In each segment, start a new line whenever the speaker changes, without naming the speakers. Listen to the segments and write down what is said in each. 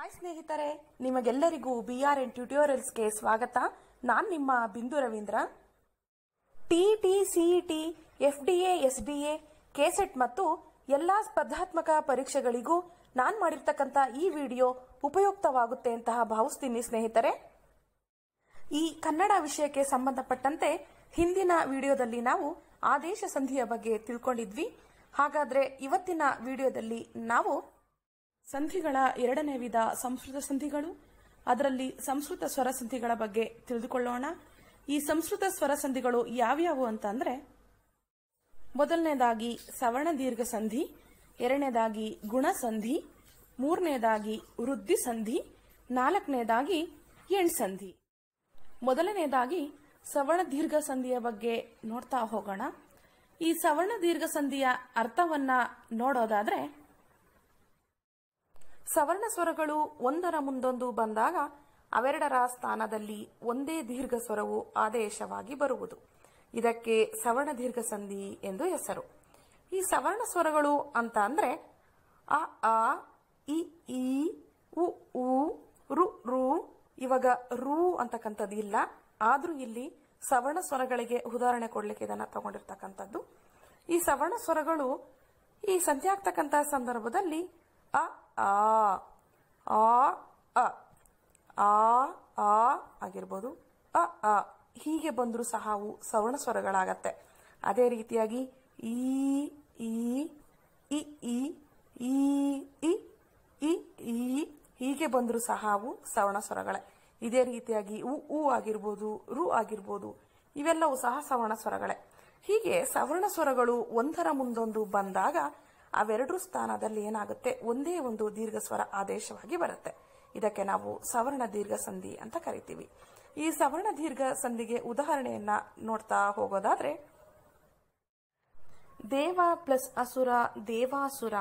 hi ಸ್ನೇಹಿತರೆ ನಿಮಗೆಲ್ಲರಿಗೂ B R N ಟ್ಯುಟೋರಿಯಲ್ಸ್ಗೆ ಸ್ವಾಗತ ನಾನು ನಿಮ್ಮ Bindu Ravindra T T C T F S KSET ಮತ್ತು ಎಲ್ಲಾ ಸ್ಪರ್ಧಾತ್ಮಕ ಪರೀಕ್ಷೆಗಳಿಗೂ ನಾನು ಮಾಡಿರ್ತಕ್ಕಂಥ ಈ ವಿಡಿಯೋ ಉಪಯುಕ್ತವಾಗುತ್ತೆ ಅಂತಹ ಭಾವಿಸ್ತೀನಿ ಸ್ನೇಹಿತರೆ ಈ ಕನ್ನಡ ವಿಷಯಕ್ಕೆ ಸಂಬಂಧಪಟ್ಟಂತೆ ಹಿಂದಿನ ವಿಡಿಯೋದಲ್ಲಿ ನಾವು ಆದೇಶ ಸಂಧಿಯ ಬಗ್ಗೆ ತಿಳ್ಕೊಂಡಿದ್ವಿ ಹಾಗಾದ್ರೆ ಇವತ್ತಿನ ವಿಡಿಯೋದಲ್ಲಿ ನಾವು ಸಂಧಿಗಳ ಎರಡನೇ ವಿಧ ಸಂಸ್ಕೃತ ಸಂಧಿಗಳು ಅದರಲ್ಲಿ ಸಂಸ್ಕೃತ ಸ್ವರ ಸಂಧಿಗಳ ಬಗ್ಗೆ ತಿಳಿದುಕೊಳ್ಳೋಣ ಈ ಸಂಸ್ಕೃತ ಸ್ವರ ಸಂಧಿಗಳು ಯಾವ್ಯಾವು ಅಂತಂದ್ರೆ ಮೊದಲನೇದಾಗಿ ಸವರ್ಣ ದೀರ್ಘ ಸಂಧಿ ಎರಡನೇದಾಗಿ ಗುಣ ಸಂಧಿ ಮೂರನೇದಾಗಿ ವೃದ್ಧಿ ಸಂಧಿ ನಾಲ್ಕನೇದಾಗಿ ಎಣ್ ಸಂಧಿ ಮೊದಲನೇದಾಗಿ ಸವರ್ಣ ದೀರ್ಘ ಸಂಧಿಯ ಬಗ್ಗೆ ನೋಡ್ತಾ ಹೋಗೋಣ ಈ ಸವರ್ಣ ದೀರ್ಘ ಸಂಧಿಯ ಅರ್ಥವನ್ನ ನೋಡೋದಾದ್ರೆ ಸವರ್ಣ ಸ್ವರಗಳು ಒಂದರ ಮುಂದೊಂದು ಬಂದಾಗ ಅವೆರಡರ ಸ್ಥಾನದಲ್ಲಿ ಒಂದೇ ದೀರ್ಘ ಸ್ವರವು ಆದೇಶವಾಗಿ ಬರುವುದು ಇದಕ್ಕೆ ಸವರ್ಣ ದೀರ್ಘ ಸಂಧಿ ಎಂದು ಹೆಸರು ಈ ಸವರ್ಣ ಸ್ವರಗಳು ಅಂತ ಅಂದ್ರೆ ಅ ಆ ಇ ಈ ಉ ಉ ರು ರು ಇವಾಗ ರು ಅಂತಕ್ಕಂಥದ್ದು ಇಲ್ಲ ಆದ್ರೂ ಇಲ್ಲಿ ಸವರ್ಣ ಸ್ವರಗಳಿಗೆ ಉದಾಹರಣೆ ಕೊಡ್ಲಿಕ್ಕೆ ಇದನ್ನ ತಗೊಂಡಿರ್ತಕ್ಕಂಥದ್ದು ಈ ಸವರ್ಣ ಸ್ವರಗಳು ಈ ಸಂಧ್ಯಾಗ್ತಕ್ಕಂತಹ ಸಂದರ್ಭದಲ್ಲಿ ಅ ಆ ಆ ಅ ಆ ಆ ಆಗಿರ್ಬೋದು ಅ ಅ ಹೀಗೆ ಬಂದರೂ ಸಹ ಅವು ಸವರ್ಣ ಸ್ವರಗಳಾಗತ್ತೆ ಅದೇ ರೀತಿಯಾಗಿ ಈ ಈ ಇ ಈ ಇ ಈ ಹೀಗೆ ಬಂದರೂ ಸಹ ಅವು ಸವರ್ಣ ಸ್ವರಗಳೇ ಇದೇ ರೀತಿಯಾಗಿ ಉ ಊ ಆಗಿರ್ಬೋದು ರು ಆಗಿರ್ಬೋದು ಇವೆಲ್ಲವೂ ಸಹ ಸವರ್ಣ ಸ್ವರಗಳೇ ಹೀಗೆ ಸವರ್ಣ ಸ್ವರಗಳು ಒಂದರ ಮುಂದೊಂದು ಬಂದಾಗ ಅವೆರಡು ಸ್ಥಾನದಲ್ಲಿ ಏನಾಗುತ್ತೆ ಒಂದೇ ಒಂದು ದೀರ್ಘ ಸ್ವರ ಆದೇಶವಾಗಿ ಬರುತ್ತೆ ಇದಕ್ಕೆ ನಾವು ಸವರ್ಣ ದೀರ್ಘ ಸಂಧಿ ಅಂತ ಕರಿತೀವಿ ಈ ಸವರ್ಣ ದೀರ್ಘ ಸಂಧಿಗೆ ಉದಾಹರಣೆಯನ್ನ ನೋಡ್ತಾ ಹೋಗೋದಾದ್ರೆ ದೇವ ಪ್ಲಸ್ ಅಸುರ ದೇವಾಸುರ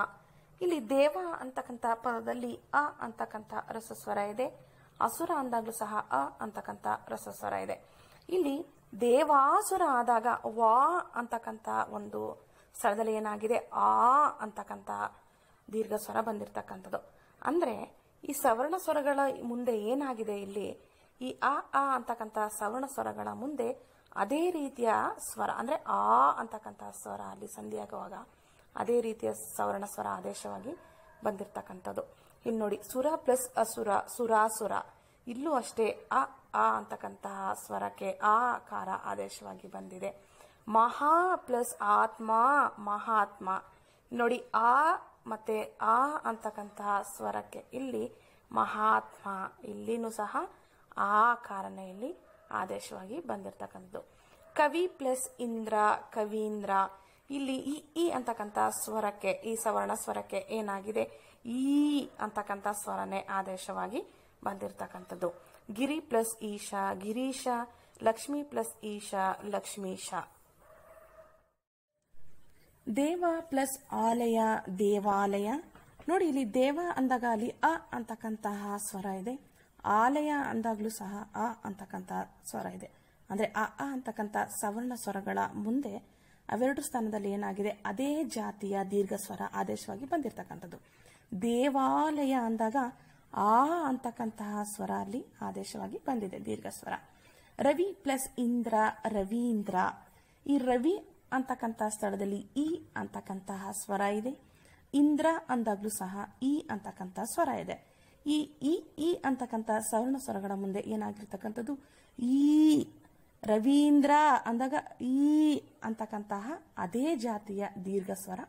ಇಲ್ಲಿ ದೇವ ಅಂತಕ್ಕಂಥ ಪದದಲ್ಲಿ ಅ ಅಂತಕ್ಕಂಥ ರಸಸ್ವರ ಇದೆ ಅಸುರ ಅಂದಾಗಲೂ ಸಹ ಅ ಅಂತಕ್ಕಂಥ ರಸಸ್ವರ ಇದೆ ಇಲ್ಲಿ ದೇವಾಸುರ ಆದಾಗ ವಾ ಅಂತಕ್ಕಂಥ ಒಂದು ಸ್ಥಳದಲ್ಲಿ ಏನಾಗಿದೆ ಆ ಅಂತಕ್ಕಂಥ ದೀರ್ಘ ಸ್ವರ ಬಂದಿರತಕ್ಕಂಥದ್ದು ಅಂದರೆ ಈ ಸವರ್ಣ ಸ್ವರಗಳ ಮುಂದೆ ಏನಾಗಿದೆ ಇಲ್ಲಿ ಈ ಆ ಆ ಅಂತಕ್ಕಂಥ ಸವರ್ಣ ಸ್ವರಗಳ ಮುಂದೆ ಅದೇ ರೀತಿಯ ಸ್ವರ ಅಂದರೆ ಆ ಅಂತಕ್ಕಂಥ ಸ್ವರ ಅಲ್ಲಿ ಸಂಧಿಯಾಗುವಾಗ ಅದೇ ರೀತಿಯ ಸವರ್ಣ ಸ್ವರ ಆದೇಶವಾಗಿ ಬಂದಿರ್ತಕ್ಕಂಥದ್ದು ಇಲ್ಲಿ ನೋಡಿ ಸುರ ಪ್ಲಸ್ ಅಸುರ ಸುರಾಸುರ ಇಲ್ಲೂ ಅಷ್ಟೇ ಅ ಆ ಅಂತಕ್ಕಂತಹ ಸ್ವರಕ್ಕೆ ಆ ಕಾರ ಆದೇಶವಾಗಿ ಬಂದಿದೆ ಮಹಾ ಪ್ಲಸ್ ಆತ್ಮ ಮಹಾತ್ಮ ನೋಡಿ ಆ ಮತ್ತೆ ಆ ಅಂತಕ್ಕಂತಹ ಸ್ವರಕ್ಕೆ ಇಲ್ಲಿ ಮಹಾತ್ಮ ಇಲ್ಲಿನೂ ಸಹ ಆ ಕಾರಣ ಇಲ್ಲಿ ಆದೇಶವಾಗಿ ಬಂದಿರತಕ್ಕಂಥದ್ದು ಕವಿ ಪ್ಲಸ್ ಇಂದ್ರ ಕವೀಂದ್ರ ಇಲ್ಲಿ ಈ ಅಂತಕ್ಕಂಥ ಸ್ವರಕ್ಕೆ ಈ ಸವರ್ಣ ಸ್ವರಕ್ಕೆ ಏನಾಗಿದೆ ಈ ಅಂತಕ್ಕಂಥ ಸ್ವರನೇ ಆದೇಶವಾಗಿ ಬಂದಿರತಕ್ಕಂಥದ್ದು ಗಿರಿ ಪ್ಲಸ್ ಈಶಾ ಗಿರೀಶ ಲಕ್ಷ್ಮಿ ಪ್ಲಸ್ ಈಶಾ ಲಕ್ಷ್ಮೀಶ ದೇವ ಪ್ಲಸ್ ಆಲಯ ದೇವಾಲಯ ನೋಡಿ ಇಲ್ಲಿ ದೇವ ಅಂದಾಗ ಅಲ್ಲಿ ಅ ಅಂತಕ್ಕಂತಹ ಸ್ವರ ಇದೆ ಆಲಯ ಅಂದಾಗಲೂ ಸಹ ಅ ಅಂತಕ್ಕಂತಹ ಸ್ವರ ಇದೆ ಅಂದ್ರೆ ಅ ಅ ಅಂತಕ್ಕಂಥ ಸವರ್ಣ ಸ್ವರಗಳ ಮುಂದೆ ಅವೆರಡು ಸ್ಥಾನದಲ್ಲಿ ಏನಾಗಿದೆ ಅದೇ ಜಾತಿಯ ದೀರ್ಘ ಸ್ವರ ಆದೇಶವಾಗಿ ಬಂದಿರತಕ್ಕಂಥದ್ದು ದೇವಾಲಯ ಅಂದಾಗ ಆ ಅಂತಕ್ಕಂತಹ ಸ್ವರ ಅಲ್ಲಿ ಆದೇಶವಾಗಿ ಬಂದಿದೆ ದೀರ್ಘ ಸ್ವರ ರವಿ ಪ್ಲಸ್ ಇಂದ್ರ ರವೀಂದ್ರ ಈ ರವಿ ಅಂತಕ್ಕಂಥ ಸ್ಥಳದಲ್ಲಿ ಇ ಅಂತಕ್ಕಂತಹ ಸ್ವರ ಇದೆ ಇಂದ್ರ ಅಂದಾಗ್ಲೂ ಸಹ ಇ ಅಂತಕ್ಕಂತಹ ಸ್ವರ ಇದೆ ಈ ಇ ಇ ಅಂತಕ್ಕಂಥ ಸವರ್ಣ ಸ್ವರಗಳ ಮುಂದೆ ಏನಾಗಿರ್ತಕ್ಕಂಥದ್ದು ಈ ರವೀಂದ್ರ ಅಂದಾಗ ಈ ಅಂತಕ್ಕಂತಹ ಅದೇ ಜಾತಿಯ ದೀರ್ಘ ಸ್ವರ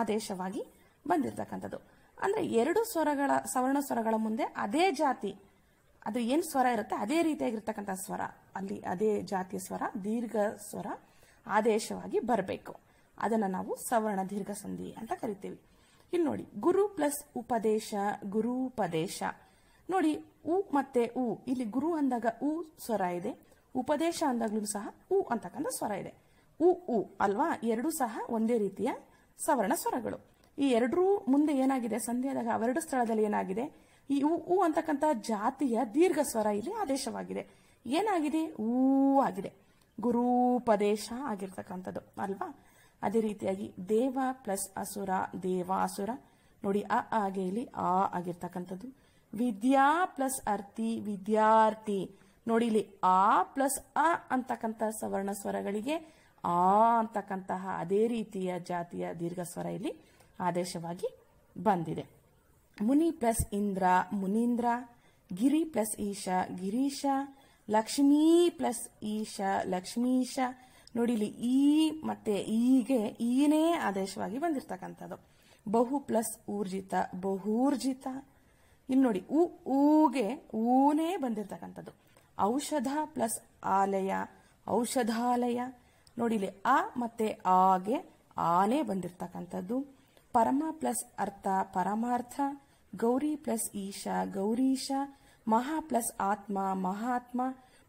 ಆದೇಶವಾಗಿ ಬಂದಿರತಕ್ಕಂಥದ್ದು ಅಂದ್ರೆ ಎರಡು ಸ್ವರಗಳ ಸವರ್ಣ ಸ್ವರಗಳ ಮುಂದೆ ಅದೇ ಜಾತಿ ಅದು ಏನು ಸ್ವರ ಇರುತ್ತೆ ಅದೇ ರೀತಿಯಾಗಿರ್ತಕ್ಕಂಥ ಸ್ವರ ಅಲ್ಲಿ ಅದೇ ಜಾತಿಯ ಸ್ವರ ದೀರ್ಘ ಸ್ವರ ಆದೇಶವಾಗಿ ಬರಬೇಕು ಅದನ್ನು ನಾವು ಸವರ್ಣ ದೀರ್ಘ ಸಂಧಿ ಅಂತ ಕರಿತೀವಿ ಇಲ್ಲಿ ನೋಡಿ ಗುರು ಪ್ಲಸ್ ಉಪದೇಶ ಗುರುಪದೇಶ ನೋಡಿ ಉ ಮತ್ತೆ ಉ ಇಲ್ಲಿ ಗುರು ಅಂದಾಗ ಉ ಸ್ವರ ಇದೆ ಉಪದೇಶ ಅಂದಾಗ್ಲೂ ಸಹ ಉ ಅಂತಕ್ಕಂಥ ಸ್ವರ ಇದೆ ಉ ಉ ಅಲ್ವಾ ಎರಡೂ ಸಹ ಒಂದೇ ರೀತಿಯ ಸವರ್ಣ ಸ್ವರಗಳು ಈ ಎರಡರೂ ಮುಂದೆ ಏನಾಗಿದೆ ಸಂಧಿ ಆದಾಗ ಅವೆರಡು ಸ್ಥಳದಲ್ಲಿ ಏನಾಗಿದೆ ಈ ಉ ಉ ಅಂತಕ್ಕಂಥ ಜಾತಿಯ ದೀರ್ಘ ಸ್ವರ ಇಲ್ಲಿ ಆದೇಶವಾಗಿದೆ ಏನಾಗಿದೆ ಊ ಆಗಿದೆ ಗುರೂಪದೇಶ ಆಗಿರ್ತಕ್ಕಂಥದ್ದು ಅಲ್ವಾ ಅದೇ ರೀತಿಯಾಗಿ ದೇವ ಪ್ಲಸ್ ಅಸುರ ದೇವಾಸುರ ನೋಡಿ ಅ ಆಗೇ ಇಲ್ಲಿ ಆ ಆಗಿರ್ತಕ್ಕಂಥದ್ದು ವಿದ್ಯಾ ಪ್ಲಸ್ ಅರ್ಥಿ ವಿದ್ಯಾರ್ಥಿ ನೋಡಿ ಇಲ್ಲಿ ಆ ಪ್ಲಸ್ ಅ ಅಂತಕ್ಕಂತಹ ಸವರ್ಣ ಸ್ವರಗಳಿಗೆ ಆ ಅಂತಕ್ಕಂತಹ ಅದೇ ರೀತಿಯ ಜಾತಿಯ ದೀರ್ಘ ಸ್ವರ ಇಲ್ಲಿ ಆದೇಶವಾಗಿ ಬಂದಿದೆ ಮುನಿ ಪ್ಲಸ್ ಇಂದ್ರ ಮುನೀಂದ್ರ ಗಿರಿ ಪ್ಲಸ್ ಈಶ ಗಿರೀಶ ಲಕ್ಷ್ಮೀ ಪ್ಲಸ್ ಈಶ ಲಕ್ಷ್ಮೀಶ ನೋಡಿಲಿ ಈ ಮತ್ತೆ ಈಗೆ ಈನೇ ಆದೇಶವಾಗಿ ಬಂದಿರ್ತಕ್ಕಂಥದ್ದು ಬಹು ಪ್ಲಸ್ ಊರ್ಜಿತ ಬಹುರ್ಜಿತ ಇಲ್ಲಿ ನೋಡಿ ಉ ಊಗೆ ಊನೇ ಬಂದಿರ್ತಕ್ಕಂಥದ್ದು ಔಷಧ ಪ್ಲಸ್ ಆಲಯ ಔಷಧಾಲಯ ನೋಡಿಲಿ ಆ ಮತ್ತೆ ಆಗೆ ಆನೆ ಬಂದಿರ್ತಕ್ಕಂಥದ್ದು ಪರಮ ಪ್ಲಸ್ ಅರ್ಥ ಪರಮಾರ್ಥ ಗೌರಿ ಪ್ಲಸ್ ಈಶಾ ಗೌರೀಶ ಮಹಾ ಪ್ಲಸ್ ಆತ್ಮ ಮಹಾತ್ಮ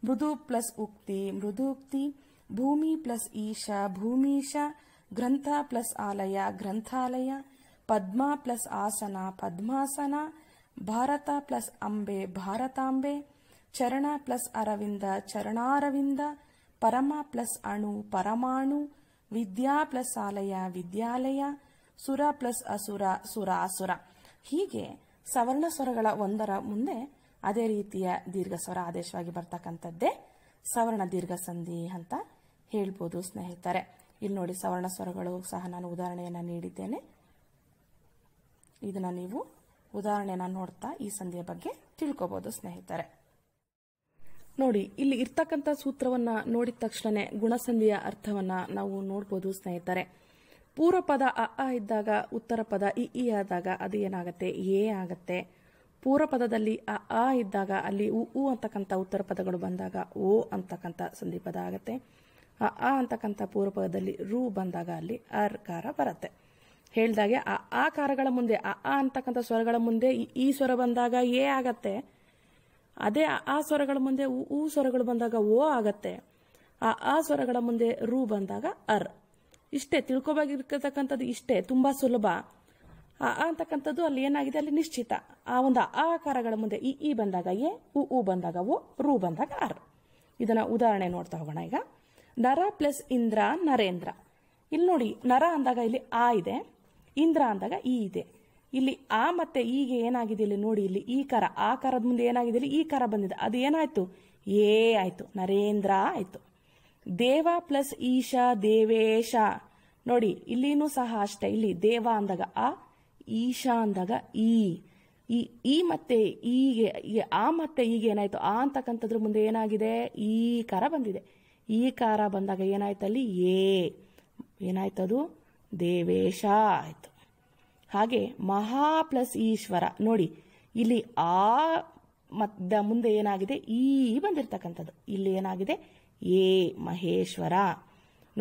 ಮೃದು ಪ್ಲಸ್ ಉಕ್ತಿ ಮೃದುಕ್ತಿ ಭೂಮಿ ಪ್ಲಸ್ ಈಶ ಭೂಮೀಶ ಗ್ರಂಥ ಪ್ಲಸ್ ಆಲಯ ಗ್ರಂಥಾಲಯ ಪದ್ಮ ಪ್ಲಸ್ ಆಸನ ಪದ್ಮಾಸನ ಭಾರತ ಪ್ಲಸ್ ಅಂಬೆ ಭಾರತಾಂಬೆ ಚರಣ ಪ್ಲಸ್ ಅರವಿಂದ ಚರಣಾರವಿಂದ ಪರಮ ಪ್ಲಸ್ ಅಣು ಪರಮಾಣು ವಿದ್ಯಾ ಪ್ಲಸ್ ಆಲಯ ವಿದ್ಯಾಲಯ ಸುರ ಪ್ಲಸ್ ಅಸುರ ಸುರಾಸುರ ಹೀಗೆ ಸವರ್ಣ ಸ್ವರಗಳ ಒಂದರ ಮುಂದೆ ಅದೇ ರೀತಿಯ ದೀರ್ಘ ಸ್ವರ ಆದೇಶವಾಗಿ ಬರ್ತಕ್ಕಂಥದ್ದೇ ಸವರ್ಣ ದೀರ್ಘ ಸಂಧಿ ಅಂತ ಹೇಳ್ಬೋದು ಸ್ನೇಹಿತರೆ ಇಲ್ಲಿ ನೋಡಿ ಸವರ್ಣ ಸ್ವರಗಳು ಸಹ ನಾನು ಉದಾಹರಣೆಯನ್ನು ನೀಡಿದ್ದೇನೆ ಇದನ್ನ ನೀವು ಉದಾಹರಣೆಯನ್ನ ನೋಡ್ತಾ ಈ ಸಂಧಿಯ ಬಗ್ಗೆ ತಿಳ್ಕೊಬಹುದು ಸ್ನೇಹಿತರೆ ನೋಡಿ ಇಲ್ಲಿ ಇರ್ತಕ್ಕಂಥ ಸೂತ್ರವನ್ನ ನೋಡಿದ ತಕ್ಷಣ ಗುಣಸಂಧಿಯ ಅರ್ಥವನ್ನ ನಾವು ನೋಡ್ಬೋದು ಸ್ನೇಹಿತರೆ ಪೂರ್ವ ಪದ ಅ ಇದ್ದಾಗ ಉತ್ತರ ಪದ ಇ ಆದಾಗ ಅದು ಏನಾಗುತ್ತೆ ಎ ಆಗತ್ತೆ ಪೂರ್ವ ಪದದಲ್ಲಿ ಅ ಆ ಇದ್ದಾಗ ಅಲ್ಲಿ ಉ ಉ ಅಂತಕ್ಕಂಥ ಉತ್ತರ ಪದಗಳು ಬಂದಾಗ ಓ ಅಂತಕ್ಕಂಥ ಸಂಧಿ ಪದ ಆಗುತ್ತೆ ಅ ಆ ಅಂತಕ್ಕಂಥ ಪೂರ್ವ ಪದದಲ್ಲಿ ರು ಬಂದಾಗ ಅಲ್ಲಿ ಅರ್ ಕಾರ ಬರುತ್ತೆ ಹೇಳ್ದಾಗೆ ಆ ಕಾರಗಳ ಮುಂದೆ ಆ ಆ ಅಂತಕ್ಕಂಥ ಸ್ವರಗಳ ಮುಂದೆ ಈ ಸ್ವರ ಬಂದಾಗ ಎ ಆಗತ್ತೆ ಅದೇ ಆ ಸ್ವರಗಳ ಮುಂದೆ ಉ ಸ್ವರಗಳು ಬಂದಾಗ ಓ ಆಗತ್ತೆ ಆ ಆ ಸ್ವರಗಳ ಮುಂದೆ ರು ಬಂದಾಗ ಅರ್ ಇಷ್ಟೇ ತಿಳ್ಕೊಬೇಕಿರ್ತಕ್ಕಂಥದ್ದು ಇಷ್ಟೇ ತುಂಬಾ ಸುಲಭ ಆ ಅಂತಕ್ಕಂಥದ್ದು ಅಲ್ಲಿ ಏನಾಗಿದೆ ಅಲ್ಲಿ ನಿಶ್ಚಿತ ಆ ಒಂದು ಆಕಾರಗಳ ಮುಂದೆ ಇ ಇ ಬಂದಾಗ ಎ ಉ ಉ ಬಂದಾಗ ಓ ರು ಬಂದಾಗ ಆರ್ ಇದನ್ನ ಉದಾಹರಣೆ ನೋಡ್ತಾ ಹೋಗೋಣ ಈಗ ನರ ಪ್ಲಸ್ ಇಂದ್ರ ನರೇಂದ್ರ ಇಲ್ಲಿ ನೋಡಿ ನರ ಅಂದಾಗ ಇಲ್ಲಿ ಆ ಇದೆ ಇಂದ್ರ ಅಂದಾಗ ಈ ಇದೆ ಇಲ್ಲಿ ಆ ಮತ್ತೆ ಈಗೆ ಏನಾಗಿದೆ ಇಲ್ಲಿ ನೋಡಿ ಇಲ್ಲಿ ಈ ಕರ ಆ ಕರದ ಮುಂದೆ ಏನಾಗಿದೆ ಇಲ್ಲಿ ಈ ಕರ ಬಂದಿದೆ ಅದು ಏನಾಯ್ತು ಏ ಆಯ್ತು ನರೇಂದ್ರ ಆಯ್ತು ದೇವ ಪ್ಲಸ್ ಈಶಾ ದೇವೇಶ ನೋಡಿ ಇಲ್ಲಿನೂ ಸಹ ಅಷ್ಟೇ ಇಲ್ಲಿ ದೇವ ಅಂದಾಗ ಆ ಈಶಾ ಅಂದಾಗ ಈ ಈ ಮತ್ತೆ ಈಗೆ ಆ ಮತ್ತೆ ಈಗ ಏನಾಯಿತು ಆ ಅಂತಕ್ಕಂಥದ್ರ ಮುಂದೆ ಏನಾಗಿದೆ ಈ ಕಾರ ಬಂದಿದೆ ಈ ಕಾರ ಬಂದಾಗ ಏನಾಯ್ತು ಅಲ್ಲಿ ಏ ಏನಾಯ್ತು ಅದು ದೇವೇಶ ಆಯಿತು ಹಾಗೆ ಮಹಾ ಪ್ಲಸ್ ಈಶ್ವರ ನೋಡಿ ಇಲ್ಲಿ ಆ ಮದ್ದ ಮುಂದೆ ಏನಾಗಿದೆ ಈ ಬಂದಿರತಕ್ಕಂಥದ್ದು ಇಲ್ಲಿ ಏನಾಗಿದೆ ಏ ಮಹೇಶ್ವರ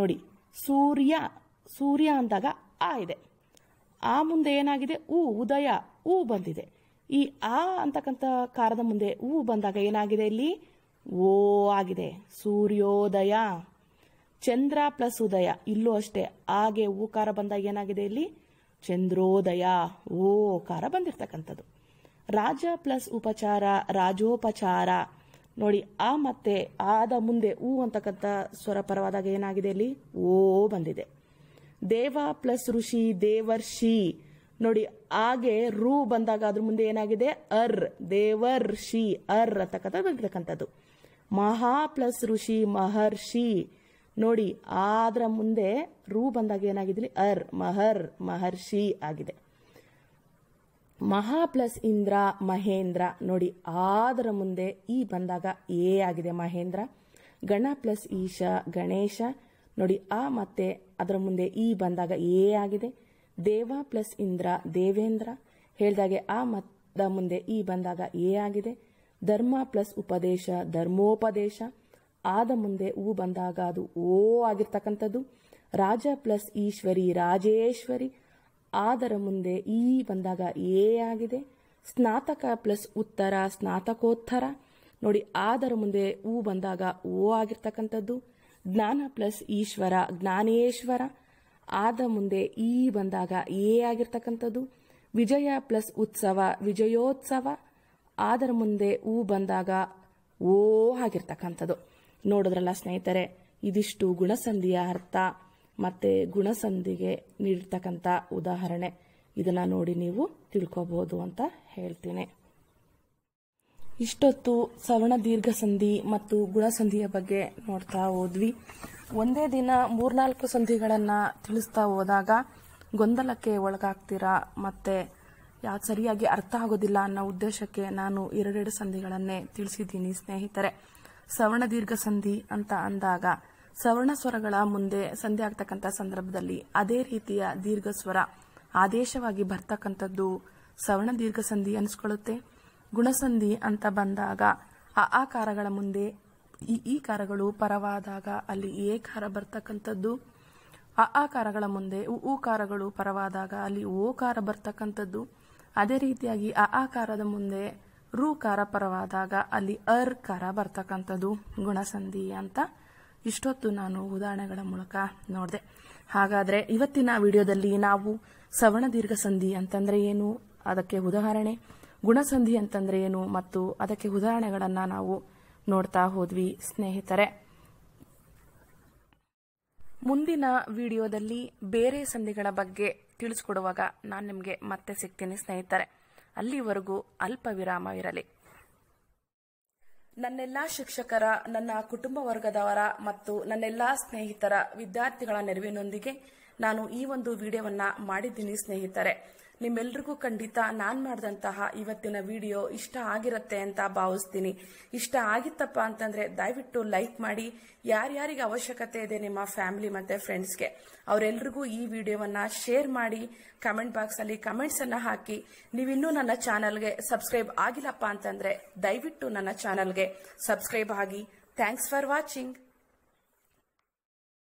ನೋಡಿ ಸೂರ್ಯ ಸೂರ್ಯ ಅಂದಾಗ ಆ ಇದೆ ಆ ಮುಂದೆ ಏನಾಗಿದೆ ಊ ಉದಯ ಊ ಬಂದಿದೆ ಈ ಆ ಅಂತಕ್ಕಂಥ ಕಾರದ ಮುಂದೆ ಊ ಬಂದಾಗ ಏನಾಗಿದೆ ಇಲ್ಲಿ ಓ ಆಗಿದೆ ಸೂರ್ಯೋದಯ ಚಂದ್ರ ಪ್ಲಸ್ ಉದಯ ಇಲ್ಲೂ ಅಷ್ಟೇ ಹಾಗೆ ಊಕಾರ ಬಂದಾಗ ಏನಾಗಿದೆ ಇಲ್ಲಿ ಚಂದ್ರೋದಯ ಓ ಕಾರ ಬಂದಿರತಕ್ಕಂಥದ್ದು ರಾಜ ಪ್ಲಸ್ ಉಪಚಾರ ರಾಜೋಪಚಾರ ನೋಡಿ ಆ ಮತ್ತೆ ಆದ ಮುಂದೆ ಊ ಅಂತಕ್ಕಂಥ ಪರವಾದಾಗ ಏನಾಗಿದೆ ಇಲ್ಲಿ ಓ ಬಂದಿದೆ ದೇವ ಪ್ಲಸ್ ಋಷಿ ದೇವರ್ಷಿ ನೋಡಿ ಹಾಗೆ ರು ಬಂದಾಗ ಅದ್ರ ಮುಂದೆ ಏನಾಗಿದೆ ಅರ್ ದೇವರ್ಷಿ ಅರ್ ಅಂತ ಬಂದಿರತಕ್ಕಂಥದ್ದು ಮಹಾ ಪ್ಲಸ್ ಋಷಿ ಮಹರ್ಷಿ ನೋಡಿ ಆದ್ರ ಮುಂದೆ ರು ಬಂದಾಗ ಏನಾಗಿದ್ರಿ ಅರ್ ಮಹರ್ ಮಹರ್ಷಿ ಆಗಿದೆ ಮಹಾ ಪ್ಲಸ್ ಇಂದ್ರ ಮಹೇಂದ್ರ ನೋಡಿ ಆದ್ರ ಮುಂದೆ ಈ ಬಂದಾಗ ಎ ಆಗಿದೆ ಮಹೇಂದ್ರ ಗಣ ಪ್ಲಸ್ ಈಶ ಗಣೇಶ ನೋಡಿ ಆ ಮತ್ತೆ ಅದರ ಮುಂದೆ ಈ ಬಂದಾಗ ಏ ಆಗಿದೆ ದೇವ ಪ್ಲಸ್ ಇಂದ್ರ ದೇವೇಂದ್ರ ಹೇಳಿದಾಗೆ ಆ ಮತ್ತೆ ಮುಂದೆ ಈ ಬಂದಾಗ ಎ ಆಗಿದೆ ಧರ್ಮ ಪ್ಲಸ್ ಉಪದೇಶ ಧರ್ಮೋಪದೇಶ ಆದ ಮುಂದೆ ಹೂ ಬಂದಾಗ ಅದು ಓ ಆಗಿರ್ತಕ್ಕಂಥದ್ದು ರಾಜ ಪ್ಲಸ್ ಈಶ್ವರಿ ರಾಜೇಶ್ವರಿ ಆದರ ಮುಂದೆ ಈ ಬಂದಾಗ ಎ ಆಗಿದೆ ಸ್ನಾತಕ ಪ್ಲಸ್ ಉತ್ತರ ಸ್ನಾತಕೋತ್ತರ ನೋಡಿ ಆದರ ಮುಂದೆ ಹೂ ಬಂದಾಗ ಓ ಆಗಿರ್ತಕ್ಕಂಥದ್ದು ಜ್ಞಾನ ಪ್ಲಸ್ ಈಶ್ವರ ಜ್ಞಾನೇಶ್ವರ ಆದ ಮುಂದೆ ಈ ಬಂದಾಗ ಏ ಆಗಿರ್ತಕ್ಕಂಥದ್ದು ವಿಜಯ ಪ್ಲಸ್ ಉತ್ಸವ ವಿಜಯೋತ್ಸವ ಅದರ ಮುಂದೆ ಊ ಬಂದಾಗ ಓ ಆಗಿರ್ತಕ್ಕಂಥದ್ದು ನೋಡಿದ್ರಲ್ಲ ಸ್ನೇಹಿತರೆ ಇದಿಷ್ಟು ಗುಣಸಂಧಿಯ ಅರ್ಥ ಮತ್ತೆ ಗುಣಸಂಧಿಗೆ ನೀಡಿರ್ತಕ್ಕಂಥ ಉದಾಹರಣೆ ಇದನ್ನ ನೋಡಿ ನೀವು ತಿಳ್ಕೊಬಹುದು ಅಂತ ಹೇಳ್ತೀನಿ ಇಷ್ಟೊತ್ತು ಸವರ್ಣ ಸಂಧಿ ಮತ್ತು ಗುಣಸಂಧಿಯ ಬಗ್ಗೆ ನೋಡ್ತಾ ಹೋದ್ವಿ ಒಂದೇ ದಿನ ಮೂರ್ನಾಲ್ಕು ಸಂಧಿಗಳನ್ನು ತಿಳಿಸ್ತಾ ಹೋದಾಗ ಗೊಂದಲಕ್ಕೆ ಒಳಗಾಗ್ತೀರಾ ಮತ್ತೆ ಯಾವ ಸರಿಯಾಗಿ ಅರ್ಥ ಆಗೋದಿಲ್ಲ ಅನ್ನೋ ಉದ್ದೇಶಕ್ಕೆ ನಾನು ಎರಡೆರಡು ಸಂಧಿಗಳನ್ನೇ ತಿಳಿಸಿದ್ದೀನಿ ಸ್ನೇಹಿತರೆ ಸವರ್ಣ ದೀರ್ಘ ಸಂಧಿ ಅಂತ ಅಂದಾಗ ಸವರ್ಣ ಸ್ವರಗಳ ಮುಂದೆ ಸಂಧಿ ಆಗ್ತಕ್ಕಂಥ ಸಂದರ್ಭದಲ್ಲಿ ಅದೇ ರೀತಿಯ ದೀರ್ಘ ಸ್ವರ ಆದೇಶವಾಗಿ ಬರ್ತಕ್ಕಂಥದ್ದು ಸವರ್ಣ ದೀರ್ಘ ಸಂಧಿ ಅನಿಸ್ಕೊಳ್ಳುತ್ತೆ ಗುಣಸಂಧಿ ಅಂತ ಬಂದಾಗ ಆ ಆಕಾರಗಳ ಮುಂದೆ ಈ ಈ ಕಾರಗಳು ಪರವಾದಾಗ ಅಲ್ಲಿ ಏಕಾರ ಬರ್ತಕ್ಕಂಥದ್ದು ಆ ಆಕಾರಗಳ ಮುಂದೆ ಉ ಕಾರಗಳು ಪರವಾದಾಗ ಅಲ್ಲಿ ಓ ಕಾರ ಬರ್ತಕ್ಕಂಥದ್ದು ಅದೇ ರೀತಿಯಾಗಿ ಆ ಆಕಾರದ ಮುಂದೆ ಕಾರ ಪರವಾದಾಗ ಅಲ್ಲಿ ಅರ್ ಕಾರ ಬರ್ತಕ್ಕಂಥದ್ದು ಗುಣಸಂಧಿ ಅಂತ ಇಷ್ಟೊತ್ತು ನಾನು ಉದಾಹರಣೆಗಳ ಮೂಲಕ ನೋಡಿದೆ ಹಾಗಾದರೆ ಇವತ್ತಿನ ವಿಡಿಯೋದಲ್ಲಿ ನಾವು ಸವರ್ಣ ದೀರ್ಘ ಸಂಧಿ ಅಂತಂದರೆ ಏನು ಅದಕ್ಕೆ ಉದಾಹರಣೆ ಗುಣಸಂಧಿ ಅಂತಂದ್ರೆ ಏನು ಮತ್ತು ಅದಕ್ಕೆ ಉದಾಹರಣೆಗಳನ್ನು ನಾವು ನೋಡ್ತಾ ಹೋದ್ವಿ ಸ್ನೇಹಿತರೆ ಮುಂದಿನ ವಿಡಿಯೋದಲ್ಲಿ ಬೇರೆ ಸಂಧಿಗಳ ಬಗ್ಗೆ ತಿಳಿಸ್ಕೊಡುವಾಗ ನಾನು ನಿಮಗೆ ಮತ್ತೆ ಸಿಗ್ತೀನಿ ಸ್ನೇಹಿತರೆ ಅಲ್ಲಿವರೆಗೂ ಅಲ್ಪ ವಿರಾಮ ಇರಲಿ ನನ್ನೆಲ್ಲ ಶಿಕ್ಷಕರ ನನ್ನ ಕುಟುಂಬ ವರ್ಗದವರ ಮತ್ತು ನನ್ನೆಲ್ಲ ಸ್ನೇಹಿತರ ವಿದ್ಯಾರ್ಥಿಗಳ ನೆರವಿನೊಂದಿಗೆ ನಾನು ಈ ಒಂದು ವಿಡಿಯೋವನ್ನ ಮಾಡಿದ್ದೀನಿ ಸ್ನೇಹಿತರೆ ನಿಮ್ಮೆಲ್ರಿಗೂ ಖಂಡಿತ ನಾನು ಮಾಡಿದಂತಹ ಇವತ್ತಿನ ವಿಡಿಯೋ ಇಷ್ಟ ಆಗಿರುತ್ತೆ ಅಂತ ಭಾವಿಸ್ತೀನಿ ಇಷ್ಟ ಆಗಿತ್ತಪ್ಪ ಅಂತಂದ್ರೆ ದಯವಿಟ್ಟು ಲೈಕ್ ಮಾಡಿ ಯಾರ್ಯಾರಿಗೆ ಅವಶ್ಯಕತೆ ಇದೆ ನಿಮ್ಮ ಫ್ಯಾಮಿಲಿ ಮತ್ತೆ ಫ್ರೆಂಡ್ಸ್ಗೆ ಅವರೆಲ್ಲರಿಗೂ ಈ ವಿಡಿಯೋವನ್ನ ಶೇರ್ ಮಾಡಿ ಕಮೆಂಟ್ ಬಾಕ್ಸ್ ಅಲ್ಲಿ ಕಮೆಂಟ್ಸ್ ಅನ್ನ ಹಾಕಿ ನೀವಿನ್ನೂ ನನ್ನ ಚಾನಲ್ಗೆ ಸಬ್ಸ್ಕ್ರೈಬ್ ಆಗಿಲ್ಲಪ್ಪ ಅಂತಂದ್ರೆ ದಯವಿಟ್ಟು ನನ್ನ ಚಾನಲ್ಗೆ ಸಬ್ಸ್ಕ್ರೈಬ್ ಆಗಿ ಥ್ಯಾಂಕ್ಸ್ ಫಾರ್ ವಾಚಿಂಗ್